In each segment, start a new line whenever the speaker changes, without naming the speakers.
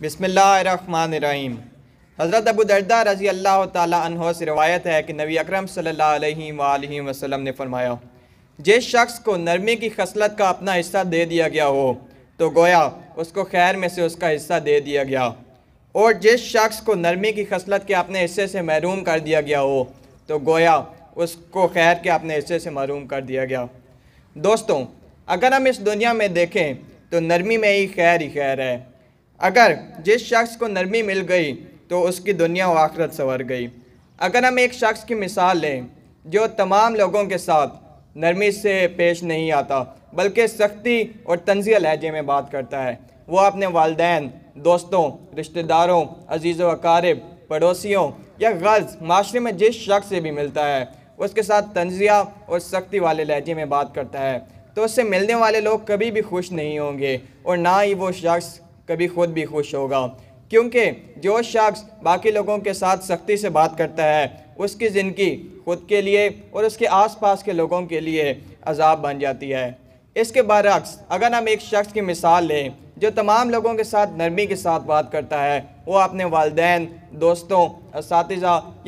बिसमीम हज़रत अबू दर्दा रज़ी अल्लाह तह से रवायत है कि नबी अकरम सल्लल्लाहु अलैहि वसल्लम ने फरमाया जिस शख्स को नरमी की खसलत का अपना हिस्सा दे दिया गया हो तो गोया उसको खैर में से उसका हिस्सा दे दिया गया और जिस शख्स को नरमी की खसलत के अपने हिस्से से महरूम कर दिया गया हो तो गोया उसको खैर के अपने हिस्से से महरूम कर दिया गया दोस्तों अगर हम इस दुनिया में देखें तो नरमी में ही खैर ही खैर है अगर जिस शख्स को नरमी मिल गई तो उसकी दुनिया व आखरत संवर गई अगर हम एक शख्स की मिसाल लें जो तमाम लोगों के साथ नरमी से पेश नहीं आता बल्कि सख्ती और तंजिया लहजे में बात करता है वो अपने वालदेन दोस्तों रिश्तेदारों अजीज़ वकारब पड़ोसियों या गर्ज माशरे में जिस शख्स से भी मिलता है उसके साथ तंजिया और सख्ती वाले लहजे में बात करता है तो उससे मिलने वाले लोग कभी भी खुश नहीं होंगे और ना ही वो शख्स कभी खुद भी खुश होगा क्योंकि जो शख्स बाकी लोगों के साथ सख्ती से बात करता है उसकी ज़िंदगी खुद के लिए और उसके आसपास के लोगों के लिए अजाब बन जाती है इसके बरक्स अगर हम एक शख्स की मिसाल लें जो तमाम लोगों के साथ नरमी के साथ बात करता है वो अपने वालदेन दोस्तों इस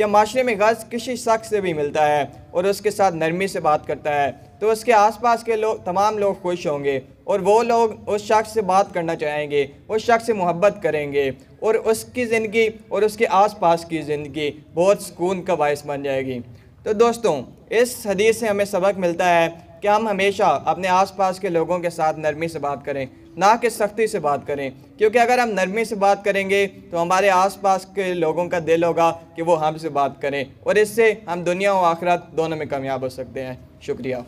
या माशरे में गर्ज किसी शख्स से भी मिलता है और उसके साथ नरमी से बात करता है तो उसके आसपास के लोग तमाम लोग खुश होंगे और वो लोग उस शख्स से बात करना चाहेंगे उस शख्स से मोहब्बत करेंगे और उसकी ज़िंदगी और उसके आसपास की ज़िंदगी बहुत सुकून का बायस बन जाएगी तो दोस्तों इस हदीस से हमें सबक मिलता है कि हम हमेशा अपने आसपास के लोगों के साथ नरमी से बात करें ना कि सख्ती से बात करें क्योंकि अगर हम नरमी से बात करेंगे तो हमारे आसपास के लोगों का दिल होगा कि वो हमसे बात करें और इससे हम दुनिया और आखिरत दोनों में कामयाब हो सकते हैं शुक्रिया